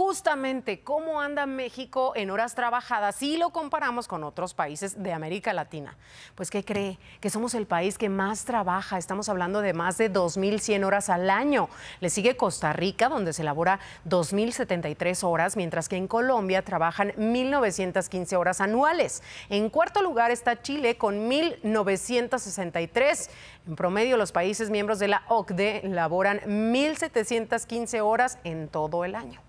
justamente cómo anda México en horas trabajadas si lo comparamos con otros países de América Latina. Pues, ¿qué cree? Que somos el país que más trabaja. Estamos hablando de más de 2.100 horas al año. Le sigue Costa Rica, donde se elabora 2.073 horas, mientras que en Colombia trabajan 1.915 horas anuales. En cuarto lugar está Chile con 1.963. En promedio, los países miembros de la OCDE laboran 1.715 horas en todo el año.